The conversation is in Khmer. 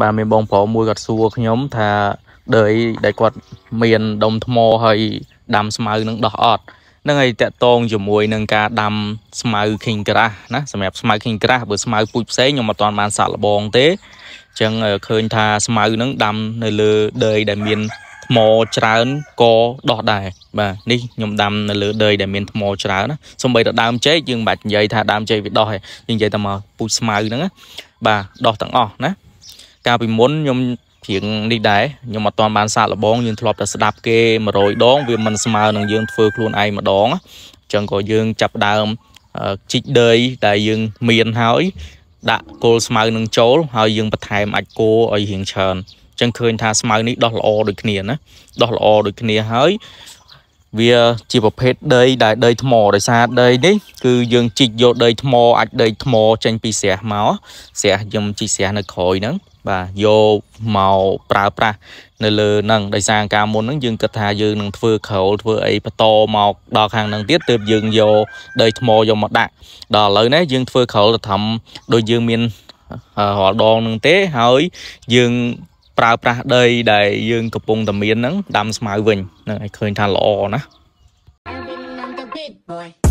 បាទមានបងប្រុសមួយគាត់សួរខ្ញុំថាដេយដែលគាត់មានដុំថ្មហើយដាំស្មៅនឹងដោះអត់នឹងឲ្យតកតងជាមួយនឹងការដាំស្មៅខីងក្រាស់ណាសម្រាប់ស្មៅខីងក្រាស់បើស្មៅពូជផ្សេងខ្ញុំអត់ទាន់បានសាក់លបងទេអញ្ចឹងឃើញថាស្មៅនឹងដាំនៅលើដេយដែលមានថ្មច្រើនក៏ដោះដែរបាទនេះខ្ញុំដាំ នៅលើដីដែលមានថ្មច្រើនណាសំបីតែដើមចេកយើងមិនបាច់និយាយថាដើមចេកវាដោះទេយើងនិយាយតែមកពូជស្មៅហ្នឹងណាបាទដោះទាំងអស់ណាកាលពីមុនខ្ញុំព្រៀងនេះដែរខ្ញុំអត់ទាន់បានសាកល្បងយើងធ្លាប់តែស្ដាប់គេ100ដងវាមិនស្មើនឹងយើងធ្វើខ្លួនឯងម្ដងអញ្ចឹងក៏យើងចាប់ដើមជីកដីដែលយើងមានហើយដាក់គល់ស្មៅនឹងចូលហើយយើងបន្ថែមអាចគោឲ្យរៀងច្រើនអញ្ចឹងឃើញថាស្មៅនេះដោះល្អដូចគ្នាណាដោះល្អដូចគ្នាហើយវាជាប្រភេទដីដែលដីថ្មដោយសារដីនេះគឺយើងជីកយកដីថ្មអាចដីថ្មចេញពីស្រះមកស្រះខ្ញុំជីកស្រះនៅក្រោយហ្នឹងបាទយកមកប្រើប្រាស់នៅលើហ្នឹងដោយសារការមុនហ្នឹងយើងគិតថាយើងនឹងធ្វើក្រោលធ្វើអីបន្តមកដល់ខាងហ្នឹងទៀតទើបយើងយកដីថ្មយកមកដាក់ដល់ឥឡូវនេះយើងធ្វើក្រោលទៅធ្វើដូចយើងមានរាល់ដងហ្នឹងទេហើយយើងប្រើប្រាស់ដីដែលយើងកំពុងតែមានហ្នឹងដាំស្មៅវិញហ្នឹងឲ្យឃើញថាល្អណា